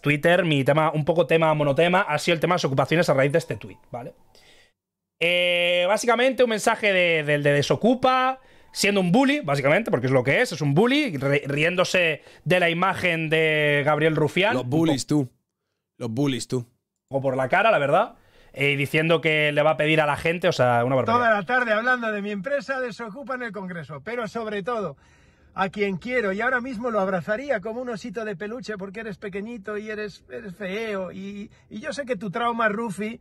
Twitter, mi tema, un poco tema monotema, ha sido el tema de las ocupaciones a raíz de este tweet, ¿vale? Eh, básicamente un mensaje del de, desocupa, siendo un bully, básicamente, porque es lo que es, es un bully, riéndose de la imagen de Gabriel Rufián. Los bullies tú, los bullies tú. O por la cara, la verdad. Y eh, diciendo que le va a pedir a la gente, o sea, una barbaridad. Toda la tarde hablando de mi empresa, desocupa en el Congreso, pero sobre todo a quien quiero y ahora mismo lo abrazaría como un osito de peluche porque eres pequeñito y eres, feo y, yo sé que tu trauma, Rufi,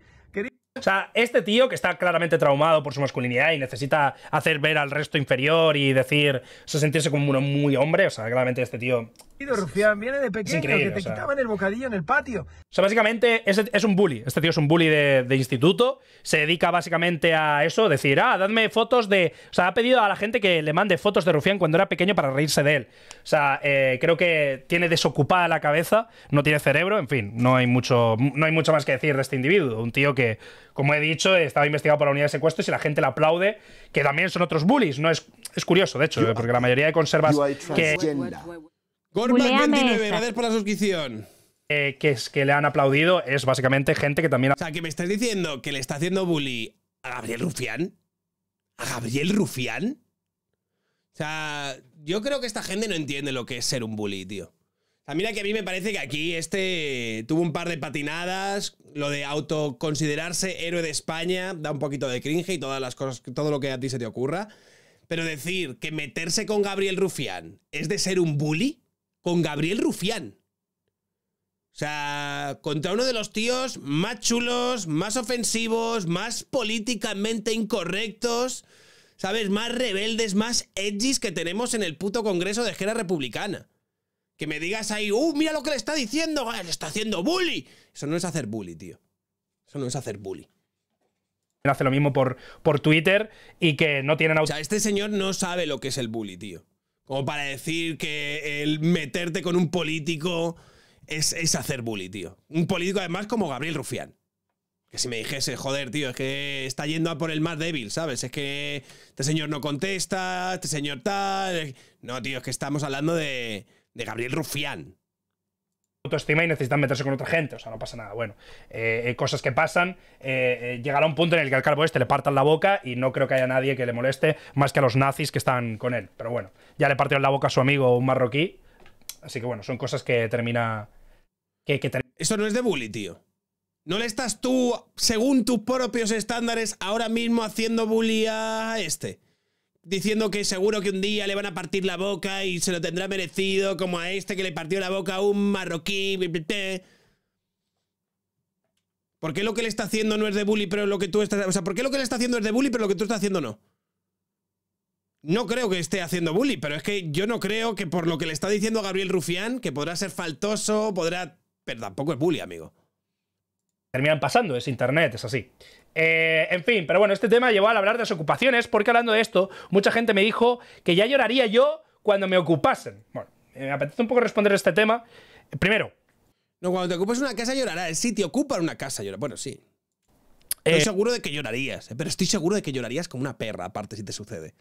O sea, este tío que está claramente traumado por su masculinidad y necesita hacer ver al resto inferior y decir, se sentirse como uno muy hombre, o sea, claramente este tío Rufián, viene de pequeño, que te el bocadillo en el patio. O sea, básicamente es, es un bully. Este tío es un bully de, instituto. Se dedica básicamente a eso, decir, ah, dadme fotos de... O sea, ha pedido a la gente que le mande fotos de Rufián cuando era pequeño para reírse de él. O sea, eh, creo que tiene desocupada la cabeza, no tiene cerebro, en fin, no hay, mucho, no hay mucho más que decir de este individuo. Un tío que, como he dicho, estaba investigado por la unidad de secuestros y la gente le aplaude, que también son otros bullies. No es, es curioso, de hecho, eh, porque la mayoría de conservas Gorman29, gracias por la suscripción. Eh, que, es, que le han aplaudido es básicamente gente que también... O sea, que me estás diciendo que le está haciendo bully a Gabriel Rufián. ¿A Gabriel Rufián? O sea, yo creo que esta gente no entiende lo que es ser un bully, tío. mira que a mí me parece que aquí este tuvo un par de patinadas, lo de autoconsiderarse héroe de España da un poquito de cringe y todas las cosas, todo lo que a ti se te ocurra. Pero decir que meterse con Gabriel Rufián es de ser un bully, con Gabriel Rufián. O sea, contra uno de los tíos más chulos, más ofensivos, más políticamente incorrectos, ¿sabes? Más rebeldes, más edgys que tenemos en el puto Congreso de Jera Republicana. Que me digas ahí, ¡uh, mira lo que le está diciendo! ¡Le está haciendo bully! Eso no es hacer bully, tío. Eso no es hacer bully hace lo mismo por, por Twitter y que no tienen... O sea, este señor no sabe lo que es el bully, tío. O para decir que el meterte con un político es, hacer bully, tío. Un político además como Gabriel Rufián. Que si me dijese, joder, tío, es que está yendo a por el más débil, ¿sabes? Es que este señor no contesta, este señor tal. No, tío, es que estamos hablando de, de Gabriel Rufián autoestima y necesitan meterse con otra gente, o sea, no pasa nada. Bueno, eh, eh, cosas que pasan, eh, llegará un punto en el que al calvo este le partan la boca y no creo que haya nadie que le moleste más que a los nazis que están con él. Pero bueno, ya le partió la boca a su amigo un marroquí, así que bueno, son cosas que termina... Que, que Eso no es de bully, tío. ¿No le estás tú, según tus propios estándares, ahora mismo haciendo bully a este? diciendo que seguro que un día le van a partir la boca y se lo tendrá merecido, como a este que le partió la boca a un marroquí. ¿Por qué lo que le está haciendo no es de bully, pero lo que tú estás... O lo que le está haciendo es de bully, pero lo que tú estás haciendo no? No creo que esté haciendo bully, pero es que yo no creo que por lo que le está diciendo Gabriel Rufián, que podrá ser faltoso, podrá... Pero tampoco es bully, amigo terminan pasando, es internet, es así. Eh, en fin, pero bueno, este tema llevó al hablar de las ocupaciones, porque hablando de esto, mucha gente me dijo que ya lloraría yo cuando me ocupasen. Bueno, eh, me apetece un poco responder este tema. Primero. No, cuando te ocupas una casa llorarás. Si te ocupan una casa llorar. Bueno, sí. estoy eh, seguro de que llorarías, pero estoy seguro de que llorarías como una perra, aparte si te sucede.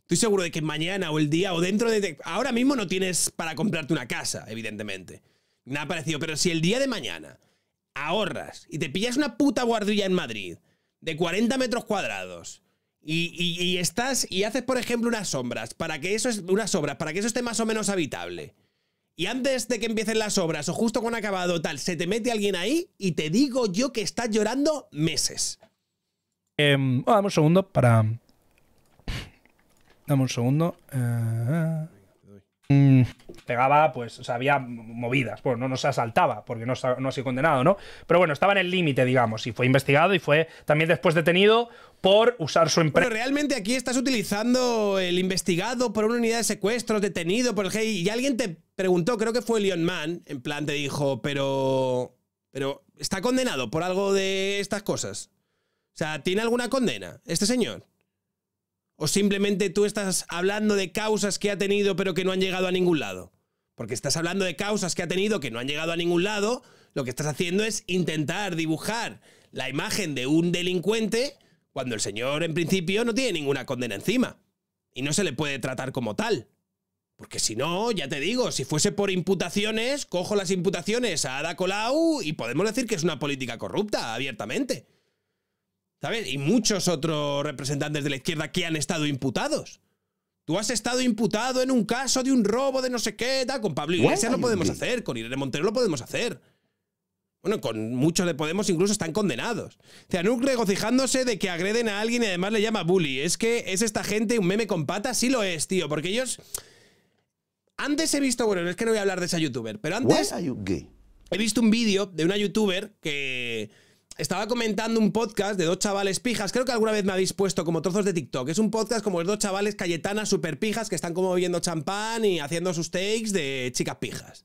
Estoy seguro de que mañana o el día o dentro de... Ahora mismo no tienes para comprarte una casa, evidentemente. Nada parecido, pero si el día de mañana ahorras y te pillas una puta guardilla en Madrid de 40 metros cuadrados y, y, estás y haces, por ejemplo, unas sombras para que eso es unas obras para que eso esté más o menos habitable. Y antes de que empiecen las obras o justo cuando acabado tal, se te mete alguien ahí y te digo yo que estás llorando meses. Eh, dame un segundo para. Dame un segundo. Eh, eh, eh pegaba, pues, o sea, había movidas, bueno, pues, no, se asaltaba porque no, no ha sido condenado, ¿no? Pero bueno, estaba en el límite, digamos, y fue investigado y fue también después detenido por usar su empresa. Pero realmente aquí estás utilizando el investigado por una unidad de secuestros, detenido por el hey, y alguien te preguntó, creo que fue Leon man en plan te dijo, pero... Pero está condenado por algo de estas cosas. O sea, ¿tiene alguna condena este señor? ¿O simplemente tú estás hablando de causas que ha tenido pero que no han llegado a ningún lado? Porque estás hablando de causas que ha tenido que no han llegado a ningún lado. Lo que estás haciendo es intentar dibujar la imagen de un delincuente cuando el señor en principio no tiene ninguna condena encima. Y no se le puede tratar como tal. Porque si no, ya te digo, si fuese por imputaciones, cojo las imputaciones a Ada Colau y podemos decir que es una política corrupta, abiertamente. ¿Sabes? Y muchos otros representantes de la izquierda que han estado imputados. Tú has estado imputado en un caso de un robo de no sé qué, Con Pablo Iglesias lo podemos hacer, con Irene Montero lo podemos hacer. Bueno, con muchos de Podemos incluso están condenados. Cianuk regocijándose de que agreden a alguien y además le llama bully. Es que es esta gente un meme con patas, sí lo es, tío, porque ellos... Antes he visto, bueno, es que no voy a hablar de esa youtuber, pero antes... He visto un vídeo de una youtuber que estaba comentando un podcast de dos chavales pijas. Creo que alguna vez me habéis puesto como trozos de TikTok. Es un podcast como los dos chavales cayetanas super pijas que están como bebiendo champán y haciendo sus takes de chicas pijas.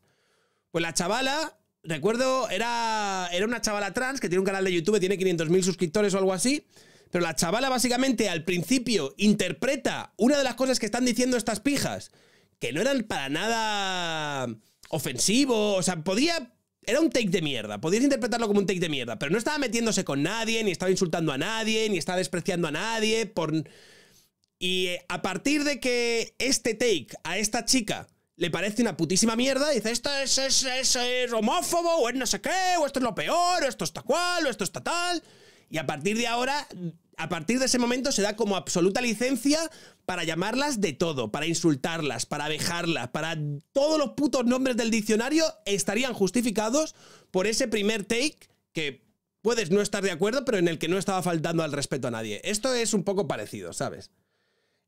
Pues la chavala, recuerdo, era, era una chavala trans que tiene un canal de YouTube, tiene 500.000 suscriptores o algo así. Pero la chavala básicamente al principio interpreta una de las cosas que están diciendo estas pijas, que no eran para nada ofensivos. o sea, podía era un take de mierda, podías interpretarlo como un take de mierda, pero no estaba metiéndose con nadie, ni estaba insultando a nadie, ni estaba despreciando a nadie. Por... Y eh, a partir de que este take a esta chica le parece una putísima mierda, dice, esto es, es, es, es homófobo, o es no sé qué, o esto es lo peor, o esto está cual, o esto está tal. Y a partir de ahora, a partir de ese momento se da como absoluta licencia para llamarlas de todo, para insultarlas, para vejarlas, para todos los putos nombres del diccionario estarían justificados por ese primer take que puedes no estar de acuerdo, pero en el que no estaba faltando al respeto a nadie. Esto es un poco parecido, ¿sabes?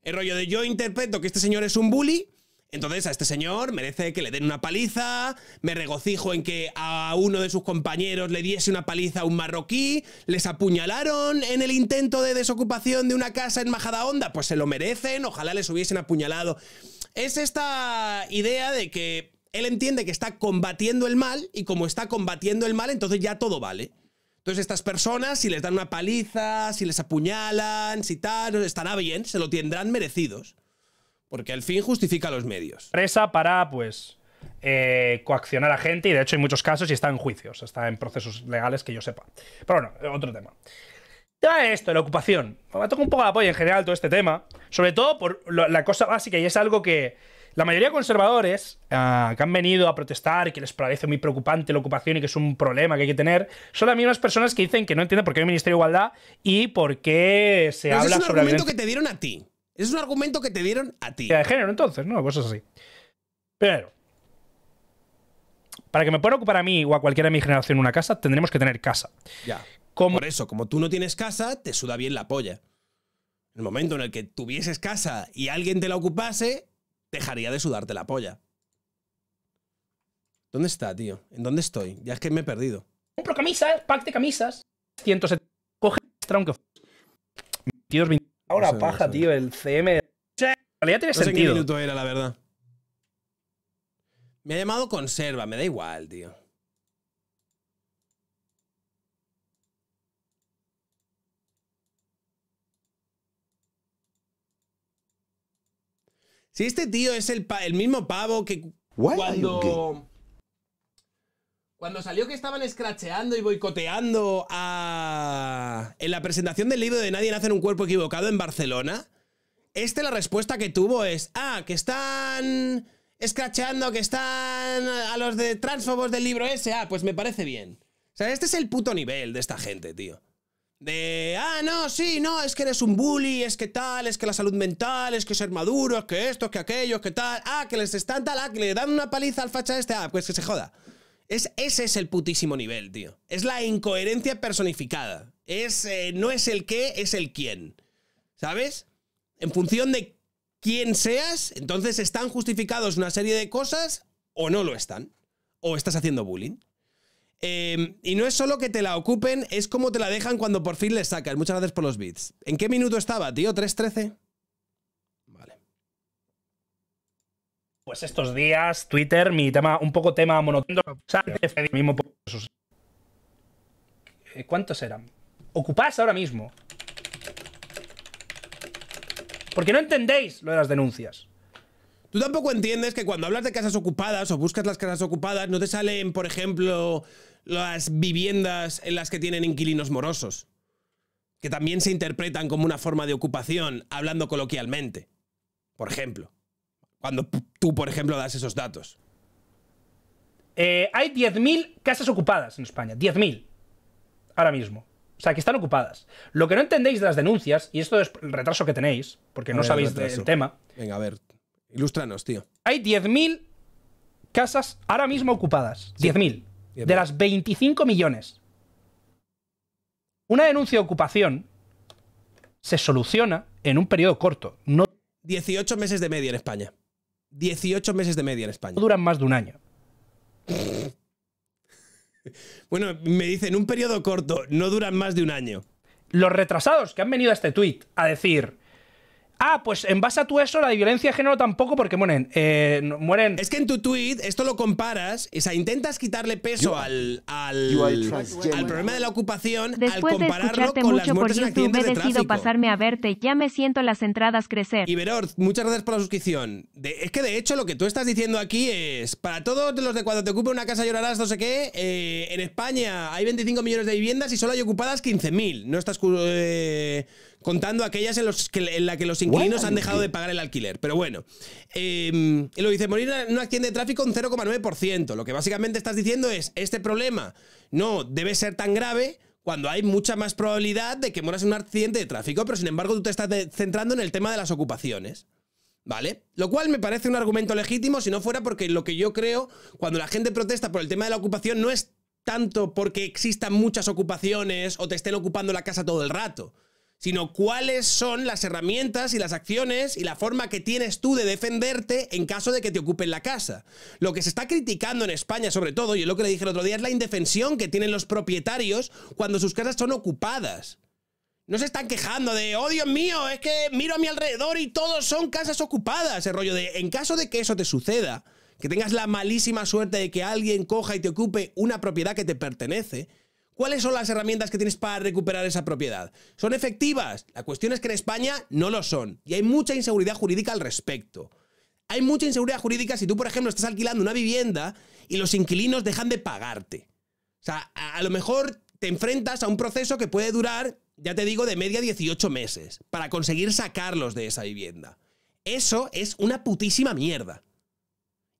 El rollo de yo interpreto que este señor es un bully entonces a este señor merece que le den una paliza, me regocijo en que a uno de sus compañeros le diese una paliza a un marroquí, les apuñalaron en el intento de desocupación de una casa en Majadahonda, pues se lo merecen, ojalá les hubiesen apuñalado. Es esta idea de que él entiende que está combatiendo el mal y como está combatiendo el mal, entonces ya todo vale. Entonces estas personas, si les dan una paliza, si les apuñalan, si tal, estará bien, se lo tendrán merecidos. Porque al fin justifica los medios. Presa para, pues, eh, coaccionar a gente y de hecho hay muchos casos y está en juicios, está en procesos legales que yo sepa. Pero bueno, otro tema. Tema esto, la ocupación. Me toca un poco de apoyo en general todo este tema, sobre todo por la cosa básica y es algo que la mayoría de conservadores eh, que han venido a protestar y que les parece muy preocupante la ocupación y que es un problema que hay que tener, son las mismas personas que dicen que no entienden por qué hay un Ministerio de Igualdad y por qué se habla un sobre argumento que te dieron a ti. Es un argumento que te dieron a ti. De género, entonces, ¿no? cosas pues así. Pero, para que me pueda ocupar a mí o a cualquiera de mi generación una casa, tendremos que tener casa. Ya. Como... Por eso, como tú no tienes casa, te suda bien la polla. El momento en el que tuvieses casa y alguien te la ocupase, dejaría de sudarte la polla. ¿Dónde está, tío? ¿En dónde estoy? Ya es que me he perdido. Compro camisas, pack de camisas. 170. Coge extra aunque 22, Ahora paja, tío, el CM. O sea, en realidad tiene no sé sentido. Qué minuto era, la verdad. Me ha llamado conserva, me da igual, tío. Si este tío es el, el mismo pavo que cuando cuando salió que estaban escracheando y boicoteando a. En la presentación del libro de Nadie nace en un cuerpo equivocado en Barcelona, este la respuesta que tuvo es: Ah, que están. Escracheando, que están. A los de transfobos del libro ese. Ah, pues me parece bien. O sea, este es el puto nivel de esta gente, tío. De. Ah, no, sí, no, es que eres un bully, es que tal, es que la salud mental, es que ser maduro, es que esto, es que aquello, es que tal. Ah, que les están tal, ah, que le dan una paliza al facha este. Ah, pues que se joda. Es, ese es el putísimo nivel, tío. Es la incoherencia personificada. Es, eh, no es el qué, es el quién. ¿Sabes? En función de quién seas, entonces están justificados una serie de cosas o no lo están. O estás haciendo bullying. Em, y no es solo que te la ocupen, es como te la dejan cuando por fin les sacas. Muchas gracias por los bits. ¿En qué minuto estaba, tío? ¿3.13? pues estos días, Twitter, mi tema, un poco tema monotono. Oh, mismo eh, ¿Cuántos eran? ¿Ocupadas ahora mismo. Porque no entendéis lo de las denuncias. Tú tampoco entiendes que cuando hablas de casas ocupadas o buscas las casas ocupadas, no te salen, por ejemplo, las viviendas en las que tienen inquilinos morosos, que también se interpretan como una forma de ocupación, hablando coloquialmente, por ejemplo cuando tú, por ejemplo, das esos datos? Eh, hay 10.000 casas ocupadas en España, 10.000. Ahora mismo. O sea, que están ocupadas. Lo que no entendéis de las denuncias, y esto es el retraso que tenéis, porque no sabéis del tema. Venga, a ver, ilustranos, tío. Hay 10.000 casas ahora mismo ocupadas. 10.000. de las 25 millones. Una denuncia de ocupación se soluciona en un periodo corto. No... 18 meses de media en España. 18 meses de media en España. Duran más de un año. bueno, me dicen, un periodo corto, no duran más de un año. Los retrasados que han venido a este tuit a decir, Ah, pues en base a tu eso, la violencia de género tampoco, porque mueren. Eh, mueren. Es que en tu tweet esto lo comparas, o sea, intentas quitarle peso al, al, problema de la ocupación Después al compararlo con mucho las muertes por YouTube, en he decidido pasarme a verte, ya me siento las entradas crecer. Iberor, muchas gracias por la suscripción. es que de hecho lo que tú estás diciendo aquí es, para todos los de cuando te ocupe una casa llorarás, no sé qué, eh, en España hay 25 millones de viviendas y solo hay ocupadas 15.000. No estás... Eh, contando aquellas en, las que, los inquilinos han dejado de pagar el alquiler. Pero bueno, em, lo dice, morir en un accidente de tráfico un 0,9%. Lo que básicamente estás diciendo es, este problema no debe ser tan grave cuando hay mucha más probabilidad de que mueras en un accidente de tráfico, pero sin embargo tú te estás centrando en el tema de las ocupaciones. ¿Vale? Lo cual me parece un argumento legítimo si no fuera porque lo que yo creo, cuando la gente protesta por el tema de la ocupación, no es tanto porque existan muchas ocupaciones o te estén ocupando la casa todo el rato, sino cuáles son las herramientas y las acciones y la forma que tienes tú de defenderte en caso de que te ocupen la casa. Lo que se está criticando en España, sobre todo, y es lo que le dije el otro día, es la indefensión que tienen los propietarios cuando sus casas son ocupadas. No se están quejando de, oh Dios mío, es que miro a mi alrededor y todos son casas ocupadas. El rollo de, en caso de que eso te suceda, que tengas la malísima suerte de que alguien coja y te ocupe una propiedad que te pertenece, ¿Cuáles son las herramientas que tienes para recuperar esa propiedad? ¿Son efectivas? La cuestión es que en España no lo son y hay mucha inseguridad jurídica al respecto. Hay mucha inseguridad jurídica si tú, por ejemplo, estás alquilando una vivienda y los inquilinos dejan de pagarte. O sea, a, lo mejor te enfrentas a un proceso que puede durar, ya te digo, de media 18 meses para conseguir sacarlos de esa vivienda. Eso es una putísima mierda.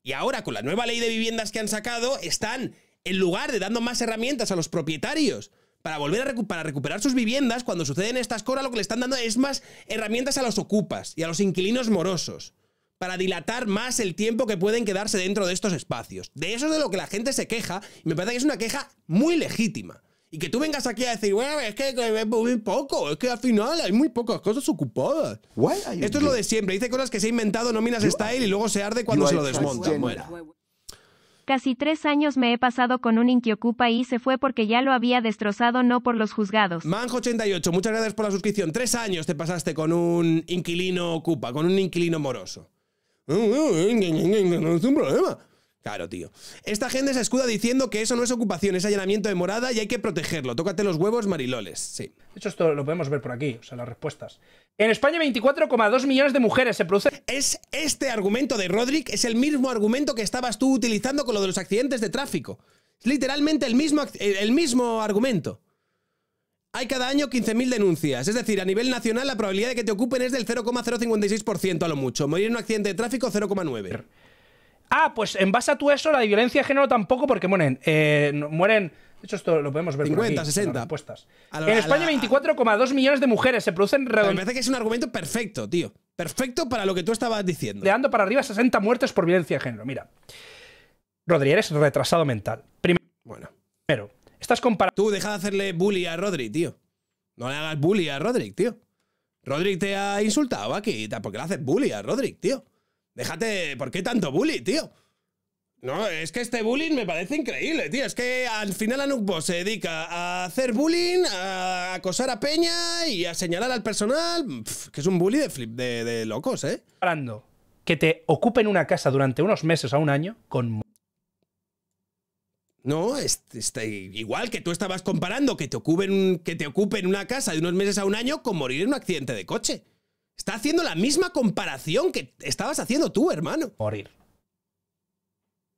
Y ahora con la nueva ley de viviendas que han sacado, están en lugar de dando más herramientas a los propietarios para volver a recuperar sus viviendas, cuando suceden estas cosas, lo que le están dando es más herramientas a los ocupas y a los inquilinos morosos, para dilatar más el tiempo que pueden quedarse dentro de estos espacios. De eso es de lo que la gente se queja, y me parece que es una queja muy legítima. Y que tú vengas aquí a decir, bueno, es que es muy poco, es que al final hay muy pocas cosas ocupadas. Esto es lo de siempre, dice cosas que se ha inventado Nóminas Style y luego se arde cuando se lo desmonta. Casi tres años me he pasado con un Inquiocupa y se fue porque ya lo había destrozado, no por los juzgados. Manjo88, muchas gracias por la suscripción. Tres años te pasaste con un inquilino ocupa con un inquilino moroso. No es un problema. Claro, tío. Esta gente se escuda diciendo que eso no es ocupación, es allanamiento de morada y hay que protegerlo. Tócate los huevos, mariloles. Sí. De hecho, esto lo podemos ver por aquí, o sea, las respuestas. En España, 24,2 millones de mujeres se producen. Es este argumento de rodrick es el mismo argumento que estabas tú utilizando con lo de los accidentes de tráfico. Es literalmente el mismo, el mismo argumento. Hay cada año 15.000 denuncias, es decir, a nivel nacional la probabilidad de que te ocupen es del 0,056% a lo mucho. Morir en un accidente de tráfico, 0,9. Ah, pues en base a tú eso, la de violencia de género tampoco, porque mueren. Eh, mueren. De hecho, esto lo podemos ver 50, 60. Las en España, 24,2 millones de mujeres se producen Me parece que es un argumento perfecto, tío. Perfecto para lo que tú estabas diciendo. Leando para arriba 60 muertes por violencia de género. Mira. Rodri, eres retrasado mental. Primero. Bueno. Pero, estás comparando. Tú, deja de hacerle bully a Rodri, tío. No le hagas bully a Rodri, tío. Rodri te ha insultado aquí. ¿Por qué le haces bully a Rodri, tío? Déjate, ¿por qué tanto bullying, tío? No, es que este bullying me parece increíble, tío. Es que al final Anukbo se dedica a hacer bullying, a acosar a Peña y a señalar al personal. que es un bullying de flip de, locos, ¿eh? Que te ocupen una casa durante unos meses a un año con. No, este, igual que tú estabas comparando que te, ocupen, que te ocupen una casa de unos meses a un año con morir en un accidente de coche. Está haciendo la misma comparación que estabas haciendo tú, hermano. Morir.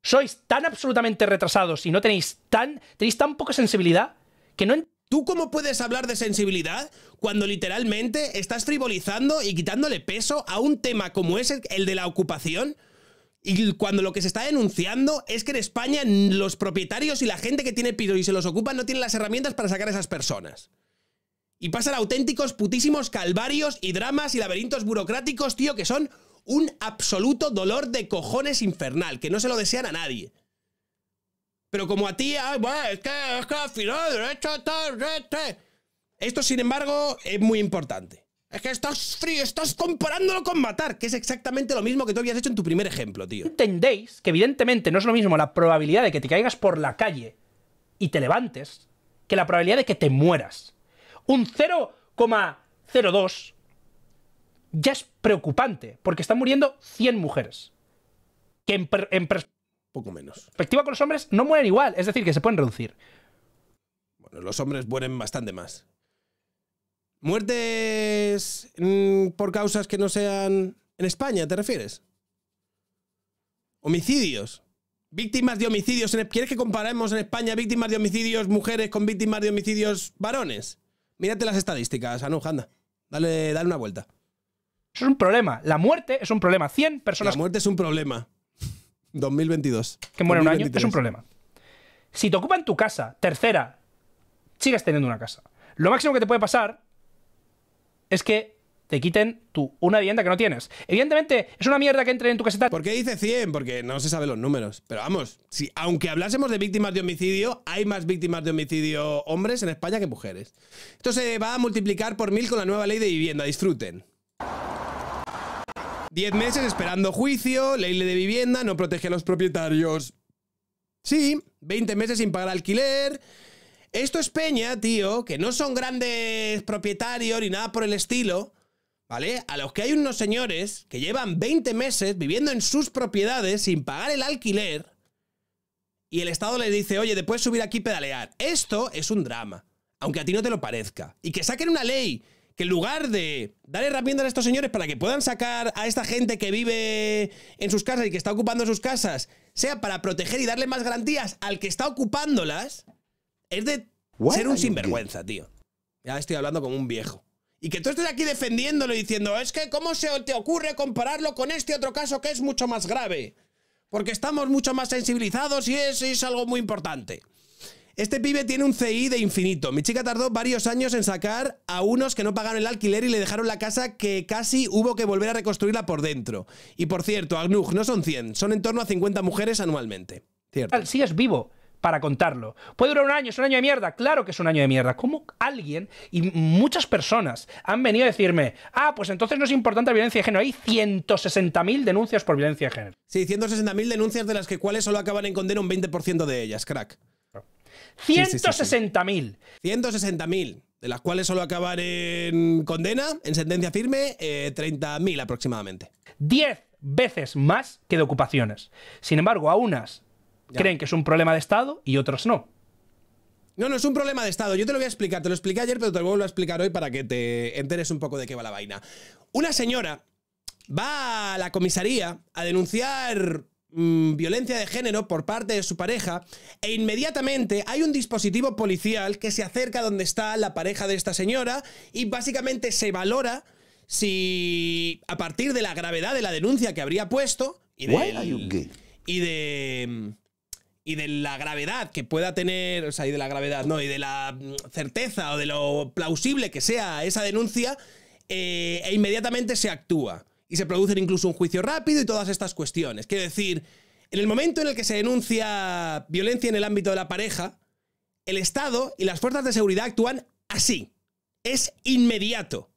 Sois tan absolutamente retrasados y no tenéis tan. tenéis tan poca sensibilidad que no. ¿Tú cómo puedes hablar de sensibilidad cuando literalmente estás frivolizando y quitándole peso a un tema como es el de la ocupación? Y cuando lo que se está denunciando es que en España los propietarios y la gente que tiene piso y se los ocupa no tienen las herramientas para sacar a esas personas y pasan auténticos putísimos calvarios y dramas y laberintos burocráticos, tío, que son un absoluto dolor de cojones infernal, que no se lo desean a nadie. Pero como a ti, es que, al final, Esto, sin embargo, es muy importante. Es que estás frío, estás comparándolo con matar, que es exactamente lo mismo que tú habías hecho en tu primer ejemplo, tío. Entendéis que evidentemente no es lo mismo la probabilidad de que te caigas por la calle y te levantes que la probabilidad de que te mueras un 0,02 ya es preocupante, porque están muriendo 100 mujeres. Que en, Poco menos. perspectiva con los hombres no mueren igual, es decir, que se pueden reducir. Bueno, los hombres mueren bastante más. ¿Muertes mm, por causas que no sean en España, te refieres? Homicidios. Víctimas de homicidios. ¿Quieres que comparemos en España víctimas de homicidios mujeres con víctimas de homicidios varones? Mírate las estadísticas, Anu, anda. Dale, dale una vuelta. Eso es un problema. La muerte es un problema. 100 personas. La muerte es un problema. 2022. Que mueren un año es un problema. Si te ocupan tu casa, tercera, sigues teniendo una casa. Lo máximo que te puede pasar es que te quiten tu una vivienda que no tienes. Evidentemente, es una mierda que entre en tu caseta. ¿Por qué dice 100? Porque no se saben los números. Pero vamos, si aunque hablásemos de víctimas de homicidio, hay más víctimas de homicidio hombres en España que mujeres. Esto se va a multiplicar por mil con la nueva ley de vivienda. Disfruten. Diez meses esperando juicio, ley de vivienda, no protege a los propietarios. Sí, 20 meses sin pagar alquiler. Esto es peña, tío, que no son grandes propietarios ni nada por el estilo, ¿vale? A los que hay unos señores que llevan 20 meses viviendo en sus propiedades sin pagar el alquiler y el Estado les dice, oye, después subir aquí y pedalear. Esto es un drama, aunque a ti no te lo parezca. Y que saquen una ley que en lugar de dar herramientas a estos señores para que puedan sacar a esta gente que vive en sus casas y que está ocupando sus casas, sea para proteger y darle más garantías al que está ocupándolas, es de ser un sinvergüenza, tío. Ya estoy hablando como un viejo. Y que tú estés aquí defendiéndolo y diciendo, es que ¿cómo se te ocurre compararlo con este otro caso que es mucho más grave? Porque estamos mucho más sensibilizados y es, es algo muy importante. Este pibe tiene un CI de infinito. Mi chica tardó varios años en sacar a unos que no pagaron el alquiler y le dejaron la casa que casi hubo que volver a reconstruirla por dentro. Y por cierto, Agnug no son 100, son en torno a 50 mujeres anualmente. Cierto. es vivo para contarlo. ¿Puede durar un año? ¿Es un año de mierda? Claro que es un año de mierda. ¿Cómo alguien y muchas personas han venido a decirme, ah, pues entonces no es importante la violencia de género? Hay 160.000 denuncias por violencia de género. Sí, 160.000 denuncias de las que cuales solo acaban en condena un 20% de ellas, crack. 160.000. 160.000 de las cuales solo acaban en condena, en sentencia firme, 30.000 eh, aproximadamente. 10 veces más que de ocupaciones. Sin embargo, a unas creen que es un problema de Estado y otros no. No, no es un problema de Estado. Yo te lo voy a explicar. Te lo expliqué ayer, pero te lo vuelvo a explicar hoy para que te enteres un poco de qué va la vaina. Una señora va a la comisaría a denunciar mm, violencia de género por parte de su pareja e inmediatamente hay un dispositivo policial que se acerca donde está la pareja de esta señora y básicamente se valora si a partir de la gravedad de la denuncia que habría puesto y Y de y de la gravedad que pueda tener, o sea, y de la gravedad, no, y de la mm, certeza o de lo plausible que sea esa denuncia, eh, e inmediatamente se actúa. Y se produce incluso un juicio rápido y todas estas cuestiones. Quiero decir, en el momento en el que se denuncia violencia en el ámbito de la pareja, el Estado y las fuerzas de seguridad actúan así. Es inmediato.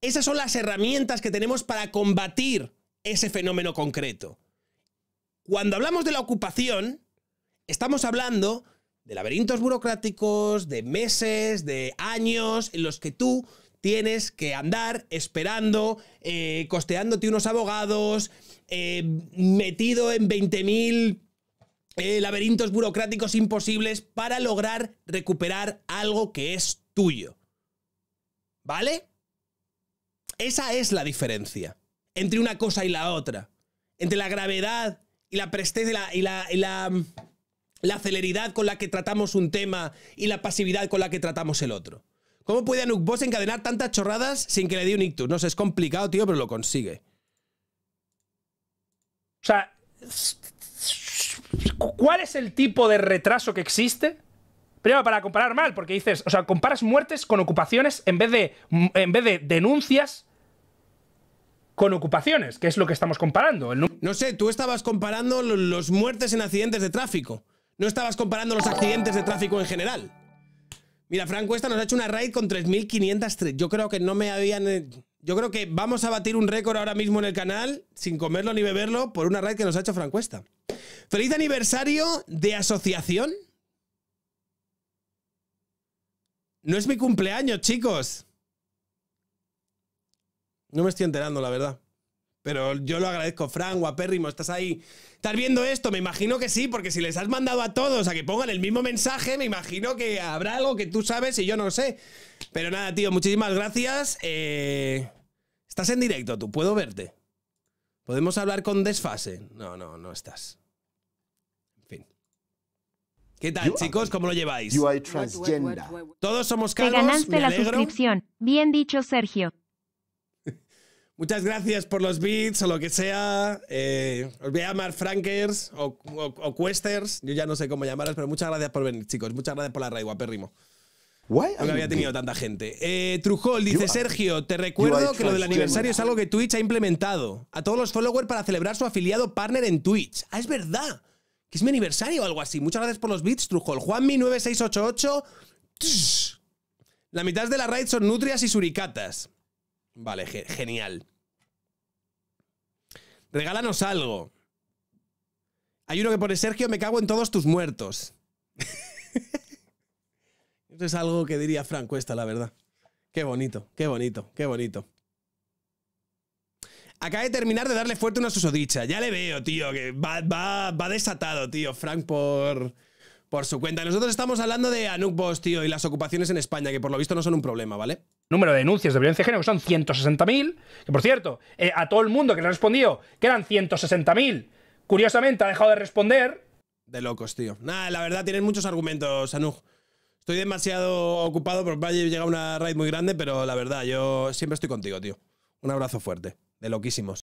Esas son las herramientas que tenemos para combatir ese fenómeno concreto. Cuando hablamos de la ocupación, estamos hablando de laberintos burocráticos, de meses, de años en los que tú tienes que andar esperando, eh, costeándote unos abogados, eh, metido en 20.000 eh, laberintos burocráticos imposibles para lograr recuperar algo que es tuyo. ¿Vale? Esa es la diferencia entre una cosa y la otra, entre la gravedad y la prestez y la, la, celeridad con la que tratamos un tema y la pasividad con la que tratamos el otro. ¿Cómo puede Anuk Boss encadenar tantas chorradas sin que le dé un ictus? No sé, es complicado, tío, pero lo consigue. O sea, ¿cuál es el tipo de retraso que existe? Primero, para comparar mal, porque dices, o sea, comparas muertes con ocupaciones en vez de, en vez de denuncias con ocupaciones, que es lo que estamos comparando. no sé, tú estabas comparando los muertes en accidentes de tráfico. No estabas comparando los accidentes de tráfico en general. Mira, Fran Cuesta nos ha hecho una raid con 3.500... Yo creo que no me habían... Eh, yo creo que vamos a batir un récord ahora mismo en el canal, sin comerlo ni beberlo, por una raid que nos ha hecho Fran Cuesta. ¡Feliz aniversario de asociación! No es mi cumpleaños, chicos. No me estoy enterando, la verdad. Pero yo lo agradezco, Fran, guapérrimo, estás ahí. ¿Estás viendo esto? Me imagino que sí, porque si les has mandado a todos a que pongan el mismo mensaje, me imagino que habrá algo que tú sabes y yo no sé. Pero nada, tío, muchísimas gracias. Eh, estás en directo, tú, puedo verte. ¿Podemos hablar con desfase? No, no, no estás. En fin. ¿Qué tal, chicos? ¿Cómo lo lleváis? Todos somos calvos, la suscripción. Bien dicho, Sergio. Muchas gracias por los beats o lo que sea. Eh, os voy a llamar Frankers o, Questers. Yo ya no sé cómo llamaros, pero muchas gracias por venir, chicos. Muchas gracias por la raid, pérrimo. no había tenido tanta gente. Eh, Trujol dice, Sergio, te recuerdo que lo del aniversario es algo que Twitch ha implementado. A todos los followers para celebrar su afiliado partner en Twitch. Ah, es verdad. Que es mi aniversario o algo así. Muchas gracias por los beats, Trujol. Juanmi9688. La mitad de la raid son nutrias y suricatas. Vale, genial. Regálanos algo. Hay uno que pone Sergio, me cago en todos tus muertos. Eso es algo que diría Frank Cuesta, la verdad. Qué bonito, qué bonito, qué bonito. Acaba de terminar de darle fuerte una susodicha. Ya le veo, tío, que va, va, va desatado, tío, Frank, por, por su cuenta. Nosotros estamos hablando de Anuk tío, y las ocupaciones en España, que por lo visto no son un problema, ¿vale? número de denuncias de violencia de género, que son 160.000, que por cierto, eh, a todo el mundo que le ha respondido, que eran 160.000, curiosamente ha dejado de responder. De locos, tío. Nada, la verdad, tienen muchos argumentos, Anuj. Estoy demasiado ocupado porque va a llegar una raid muy grande, pero la verdad, yo siempre estoy contigo, tío. Un abrazo fuerte, de loquísimos.